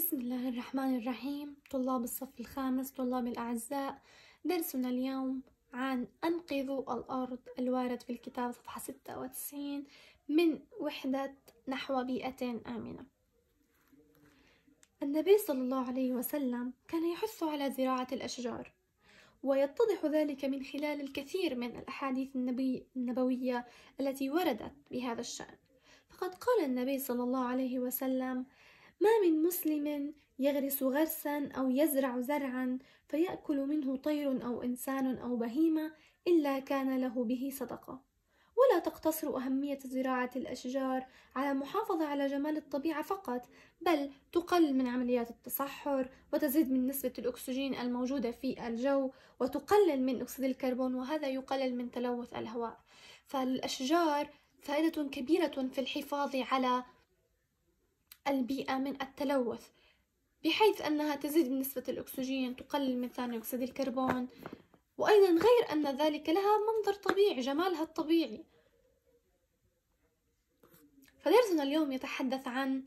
بسم الله الرحمن الرحيم طلاب الصف الخامس طلاب الأعزاء درسنا اليوم عن أنقذوا الأرض الوارد في الكتاب صفحة 96 من وحدة نحو بيئة آمنة النبي صلى الله عليه وسلم كان يحث على زراعة الأشجار ويتضح ذلك من خلال الكثير من الأحاديث النبي النبوية التي وردت بهذا الشأن فقد قال النبي صلى الله عليه وسلم ما من مسلم يغرس غرسا أو يزرع زرعا فيأكل منه طير أو إنسان أو بهيمة إلا كان له به صدقة ولا تقتصر أهمية زراعة الأشجار على المحافظة على جمال الطبيعة فقط بل تقلل من عمليات التصحر وتزيد من نسبة الأكسجين الموجودة في الجو وتقلل من أكسيد الكربون وهذا يقلل من تلوث الهواء فالأشجار فائدة كبيرة في الحفاظ على البيئة من التلوث بحيث أنها تزيد من نسبة الأكسجين تقلل من ثاني أكسيد الكربون وأيضا غير أن ذلك لها منظر طبيعي جمالها الطبيعي فدرسنا اليوم يتحدث عن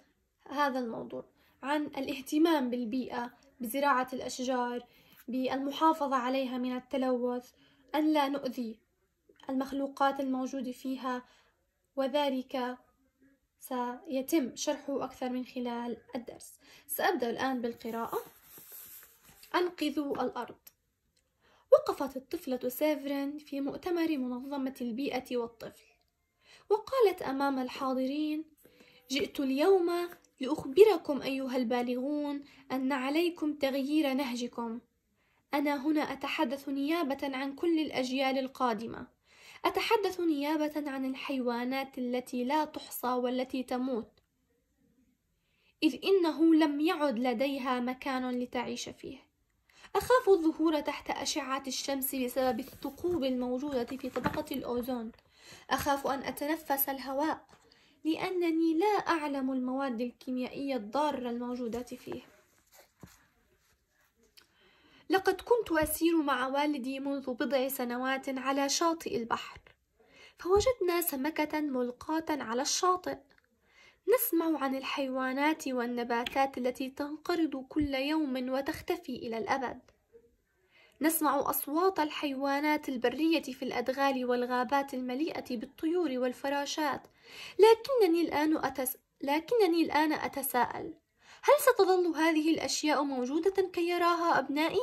هذا الموضوع عن الاهتمام بالبيئة بزراعة الأشجار بالمحافظة عليها من التلوث أن لا نؤذي المخلوقات الموجودة فيها وذلك سيتم شرحه أكثر من خلال الدرس سأبدأ الآن بالقراءة أنقذوا الأرض وقفت الطفلة سيفرين في مؤتمر منظمة البيئة والطفل وقالت أمام الحاضرين جئت اليوم لأخبركم أيها البالغون أن عليكم تغيير نهجكم أنا هنا أتحدث نيابة عن كل الأجيال القادمة أتحدث نيابة عن الحيوانات التي لا تحصى والتي تموت إذ إنه لم يعد لديها مكان لتعيش فيه أخاف الظهور تحت أشعة الشمس بسبب الثقوب الموجودة في طبقة الأوزون أخاف أن أتنفس الهواء لأنني لا أعلم المواد الكيميائية الضارة الموجودة فيه لقد كنت أسير مع والدي منذ بضع سنوات على شاطئ البحر فوجدنا سمكة ملقاة على الشاطئ نسمع عن الحيوانات والنباتات التي تنقرض كل يوم وتختفي إلى الأبد نسمع أصوات الحيوانات البرية في الأدغال والغابات المليئة بالطيور والفراشات لكنني الآن, أتس... لكنني الآن أتساءل هل ستظل هذه الأشياء موجودة كي يراها أبنائي؟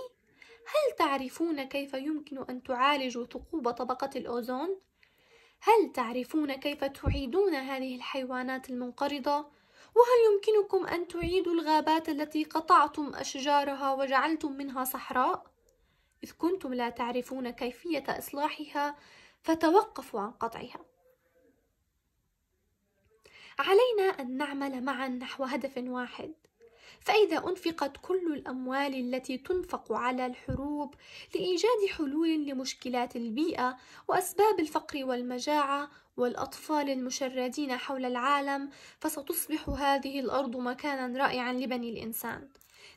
هل تعرفون كيف يمكن أن تعالجوا ثقوب طبقة الأوزون؟ هل تعرفون كيف تعيدون هذه الحيوانات المنقرضة؟ وهل يمكنكم أن تعيدوا الغابات التي قطعتم أشجارها وجعلتم منها صحراء؟ إذ كنتم لا تعرفون كيفية إصلاحها فتوقفوا عن قطعها. علينا أن نعمل معا نحو هدف واحد فإذا أنفقت كل الأموال التي تنفق على الحروب لإيجاد حلول لمشكلات البيئة وأسباب الفقر والمجاعة والأطفال المشردين حول العالم فستصبح هذه الأرض مكانا رائعا لبني الإنسان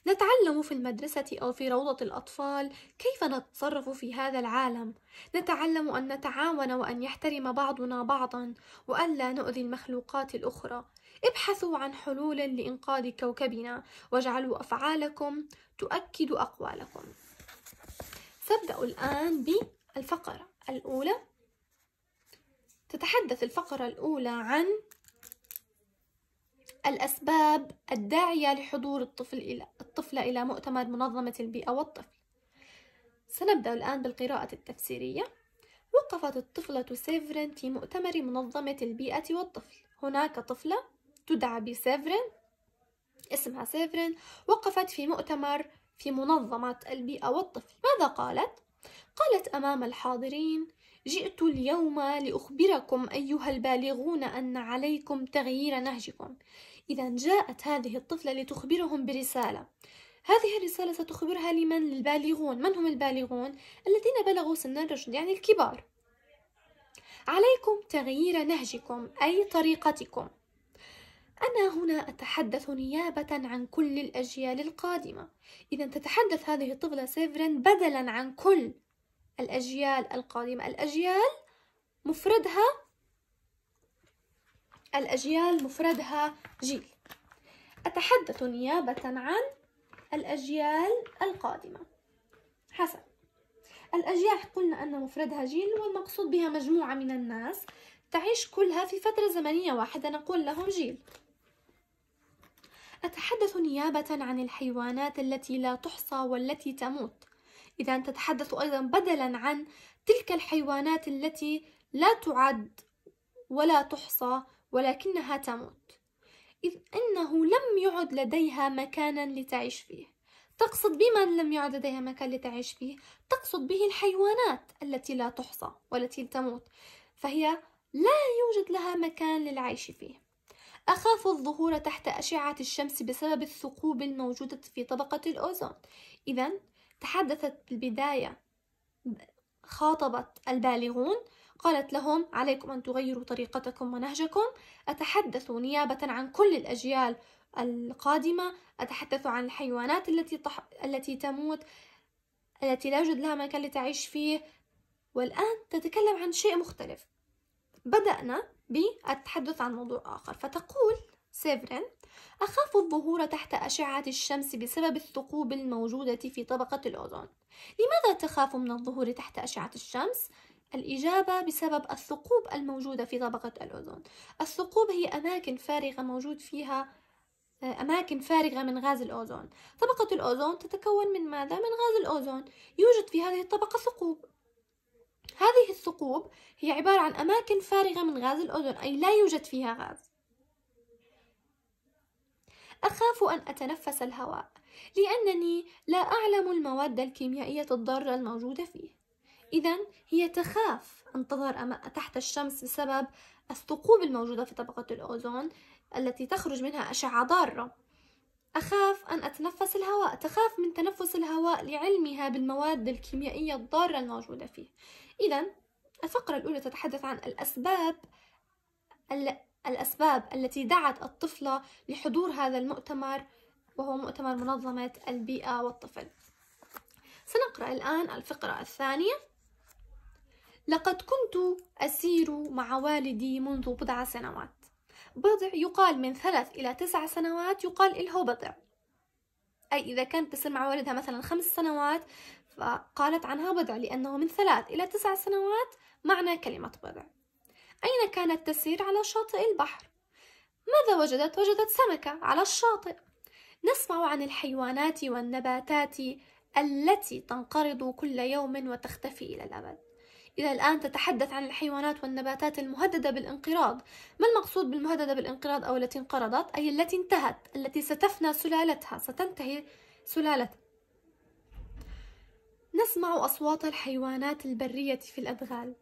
نتعلم في المدرسة أو في روضة الأطفال كيف نتصرف في هذا العالم نتعلم أن نتعاون وأن يحترم بعضنا بعضا وألا نؤذي المخلوقات الأخرى ابحثوا عن حلول لإنقاذ كوكبنا واجعلوا أفعالكم تؤكد أقوالكم سأبدأ الآن بالفقرة الأولى تتحدث الفقرة الأولى عن الأسباب الداعية لحضور الطفل إلى الطفلة إلى مؤتمر منظمة البيئة والطفل سنبدأ الآن بالقراءة التفسيرية وقفت الطفلة سيفرين في مؤتمر منظمة البيئة والطفل هناك طفلة تدعى بسيفرين اسمها سيفرين وقفت في مؤتمر في منظمة البيئة والطفل ماذا قالت؟ قالت أمام الحاضرين جئت اليوم لأخبركم أيها البالغون أن عليكم تغيير نهجكم إذا جاءت هذه الطفلة لتخبرهم برسالة هذه الرسالة ستخبرها لمن؟ للبالغون من هم البالغون؟ الذين بلغوا سن الرشد يعني الكبار عليكم تغيير نهجكم أي طريقتكم أنا هنا أتحدث نيابة عن كل الأجيال القادمة إذا تتحدث هذه الطفلة سيفرين بدلا عن كل الأجيال القادمة الأجيال مفردها الأجيال مفردها جيل أتحدث نيابة عن الأجيال القادمة حسن الأجيال قلنا أن مفردها جيل والمقصود بها مجموعة من الناس تعيش كلها في فترة زمنية واحدة نقول لهم جيل أتحدث نيابة عن الحيوانات التي لا تحصى والتي تموت إذا تتحدث أيضا بدلا عن تلك الحيوانات التي لا تعد ولا تحصى ولكنها تموت إذ أنه لم يعد لديها مكانا لتعيش فيه تقصد بمن لم يعد لديها مكان لتعيش فيه تقصد به الحيوانات التي لا تحصى والتي تموت فهي لا يوجد لها مكان للعيش فيه أخاف الظهور تحت أشعة الشمس بسبب الثقوب الموجودة في طبقة الأوزون إذا تحدثت بالبداية خاطبت البالغون قالت لهم عليكم أن تغيروا طريقتكم ونهجكم أتحدث نيابة عن كل الأجيال القادمة أتحدث عن الحيوانات التي, تح... التي تموت التي لا يوجد لها مكان لتعيش فيه والآن تتكلم عن شيء مختلف بدأنا بالتحدث عن موضوع آخر فتقول سيفرين أخاف الظهور تحت أشعة الشمس بسبب الثقوب الموجودة في طبقة الأوزون لماذا تخاف من الظهور تحت أشعة الشمس؟ الإجابة بسبب الثقوب الموجودة في طبقة الأوزون الثقوب هي أماكن فارغة موجود فيها أماكن فارغة من غاز الأوزون طبقة الأوزون تتكون من ماذا؟ من غاز الأوزون يوجد في هذه الطبقة ثقوب هذه الثقوب هي عبارة عن أماكن فارغة من غاز الأذن أي لا يوجد فيها غاز أخاف أن أتنفس الهواء لأنني لا أعلم المواد الكيميائية الضارة الموجودة فيه إذا هي تخاف أن تظهر تحت الشمس بسبب الثقوب الموجودة في طبقة الأوزون التي تخرج منها أشعة ضارة أخاف أن أتنفس الهواء تخاف من تنفس الهواء لعلمها بالمواد الكيميائية الضارة الموجودة فيه إذا الفقرة الأولى تتحدث عن الأسباب الأسباب التي دعت الطفلة لحضور هذا المؤتمر وهو مؤتمر منظمة البيئة والطفل سنقرأ الآن الفقرة الثانية لقد كنت أسير مع والدي منذ بضع سنوات بضع يقال من ثلاث إلى تسع سنوات يقال إله بضع أي إذا كانت تسير مع والدها مثلا خمس سنوات فقالت عنها بضع لأنه من ثلاث إلى تسع سنوات معنى كلمة بضع أين كانت تسير على شاطئ البحر؟ ماذا وجدت؟ وجدت سمكة على الشاطئ نسمع عن الحيوانات والنباتات التي تنقرض كل يوم وتختفي إلى الأبد إذا الآن تتحدث عن الحيوانات والنباتات المهددة بالانقراض ما المقصود بالمهددة بالانقراض أو التي انقرضت؟ أي التي انتهت التي ستفنى سلالتها ستنتهي سلالتها نسمع أصوات الحيوانات البرية في الأدغال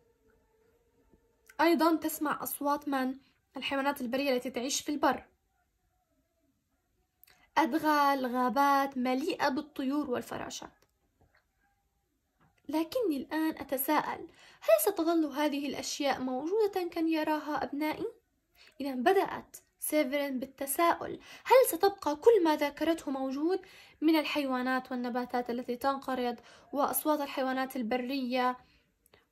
أيضا تسمع أصوات من الحيوانات البرية التي تعيش في البر أدغال غابات مليئة بالطيور والفراشات لكني الآن أتساءل هل ستظل هذه الأشياء موجودة كان يراها أبنائي؟ إذا بدأت سيفرين بالتساؤل هل ستبقى كل ما ذاكرته موجود من الحيوانات والنباتات التي تنقرض وأصوات الحيوانات البرية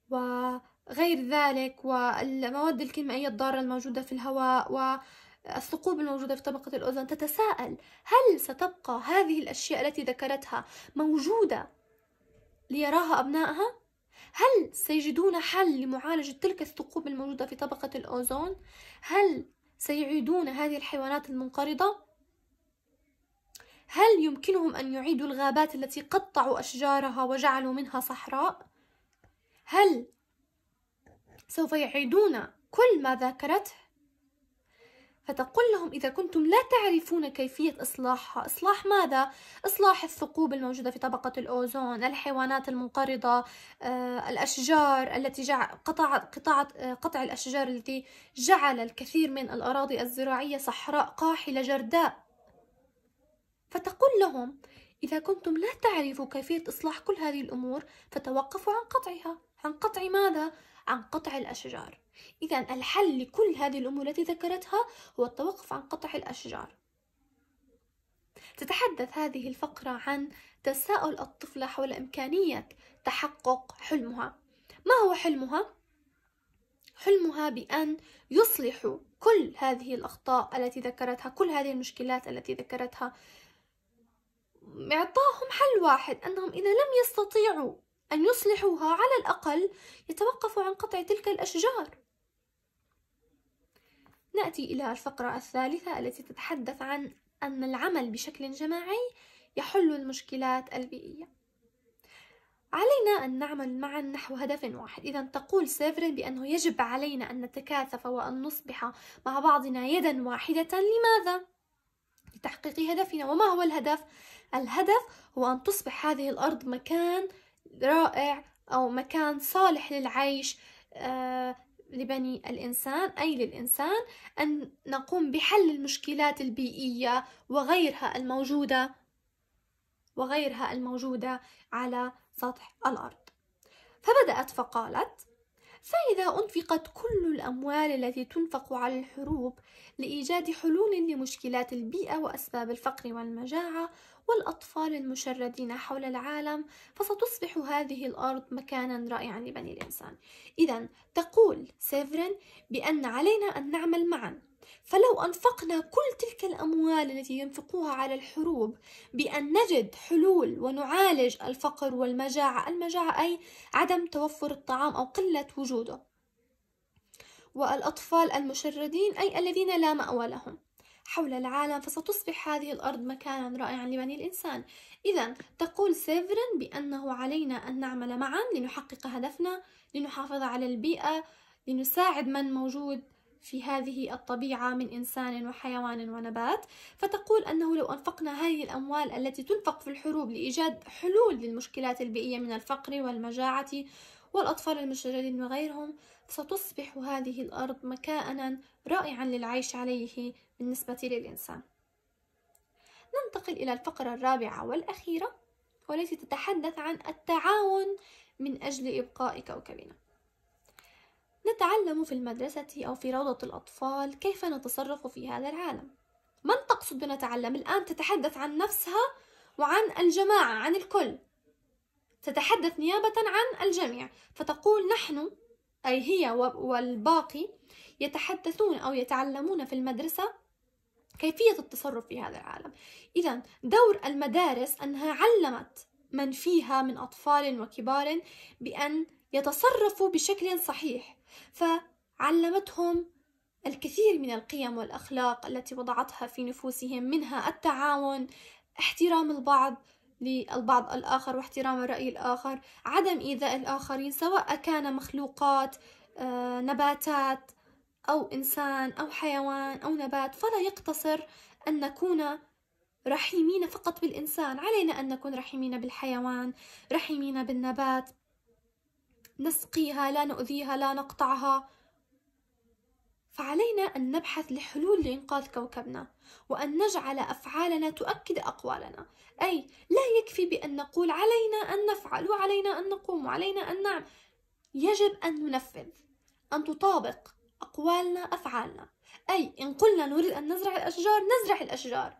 وغير ذلك والمواد الكيميائية الضارة الموجودة في الهواء و الثقوب الموجودة في طبقة الأوزون تتساءل هل ستبقى هذه الأشياء التي ذكرتها موجودة ليراها أبنائها؟ هل سيجدون حل لمعالجة تلك الثقوب الموجودة في طبقة الأوزون؟ هل سيعيدون هذه الحيوانات المنقرضة؟ هل يمكنهم أن يعيدوا الغابات التي قطعوا أشجارها وجعلوا منها صحراء؟ هل سوف يعيدون كل ما ذاكرته؟ فتقول لهم إذا كنتم لا تعرفون كيفية إصلاحها إصلاح ماذا؟ إصلاح الثقوب الموجودة في طبقة الأوزون الحيوانات المنقرضة آه، الأشجار التي جع... قطع... قطع... آه، قطع الأشجار التي جعل الكثير من الأراضي الزراعية صحراء قاحلة جرداء فتقول لهم إذا كنتم لا تعرفوا كيفية إصلاح كل هذه الأمور فتوقفوا عن قطعها عن قطع ماذا؟ عن قطع الأشجار إذا الحل لكل هذه الأمور التي ذكرتها هو التوقف عن قطع الأشجار تتحدث هذه الفقرة عن تساؤل الطفلة حول إمكانية تحقق حلمها ما هو حلمها؟ حلمها بأن يصلحوا كل هذه الأخطاء التي ذكرتها كل هذه المشكلات التي ذكرتها إعطاهم حل واحد أنهم إذا لم يستطيعوا أن يصلحوها على الأقل يتوقفوا عن قطع تلك الأشجار نأتي إلى الفقرة الثالثة التي تتحدث عن أن العمل بشكل جماعي يحل المشكلات البيئية علينا أن نعمل معا نحو هدف واحد إذا تقول سيفرين بأنه يجب علينا أن نتكاثف وأن نصبح مع بعضنا يدا واحدة لماذا؟ لتحقيق هدفنا وما هو الهدف؟ الهدف هو أن تصبح هذه الأرض مكان رائع أو مكان صالح للعيش آه، لبني الإنسان أي للإنسان أن نقوم بحل المشكلات البيئية وغيرها الموجودة وغيرها الموجودة على سطح الأرض فبدأت فقالت فإذا أنفقت كل الأموال التي تنفق على الحروب لإيجاد حلول لمشكلات البيئة وأسباب الفقر والمجاعة والأطفال المشردين حول العالم فستصبح هذه الأرض مكانا رائعا لبني الإنسان إذا تقول سيفرين بأن علينا أن نعمل معا فلو أنفقنا كل تلك الأموال التي ينفقوها على الحروب بأن نجد حلول ونعالج الفقر والمجاعة المجاعة أي عدم توفر الطعام أو قلة وجوده والأطفال المشردين أي الذين لا مأوى لهم حول العالم فستصبح هذه الأرض مكانا رائعا لبني الإنسان إذا تقول سيفرن بأنه علينا أن نعمل معا لنحقق هدفنا لنحافظ على البيئة لنساعد من موجود في هذه الطبيعة من إنسان وحيوان ونبات فتقول أنه لو أنفقنا هذه الأموال التي تنفق في الحروب لإيجاد حلول للمشكلات البيئية من الفقر والمجاعة والأطفال المشردين وغيرهم ستصبح هذه الأرض مكانا رائعا للعيش عليه بالنسبة للإنسان ننتقل إلى الفقرة الرابعة والأخيرة والتي تتحدث عن التعاون من أجل إبقاء كوكبنا نتعلم في المدرسة أو في روضة الأطفال كيف نتصرف في هذا العالم من تقصد بنتعلم؟ الآن تتحدث عن نفسها وعن الجماعة عن الكل تتحدث نيابة عن الجميع فتقول نحن أي هي والباقي يتحدثون أو يتعلمون في المدرسة كيفية التصرف في هذا العالم إذا دور المدارس أنها علمت من فيها من أطفال وكبار بأن يتصرفوا بشكل صحيح فعلمتهم الكثير من القيم والاخلاق التي وضعتها في نفوسهم منها التعاون احترام البعض للبعض الآخر واحترام الرأي الآخر عدم إيذاء الآخرين سواء كان مخلوقات آه، نباتات أو إنسان أو حيوان أو نبات فلا يقتصر أن نكون رحيمين فقط بالإنسان علينا أن نكون رحيمين بالحيوان رحيمين بالنبات نسقيها لا نؤذيها لا نقطعها فعلينا أن نبحث لحلول لإنقاذ كوكبنا وأن نجعل أفعالنا تؤكد أقوالنا أي لا يكفي بأن نقول علينا أن نفعل وعلينا أن نقوم وعلينا أن نعم يجب أن ننفذ أن تطابق أقوالنا أفعالنا أي إن قلنا نريد أن نزرع الأشجار نزرع الأشجار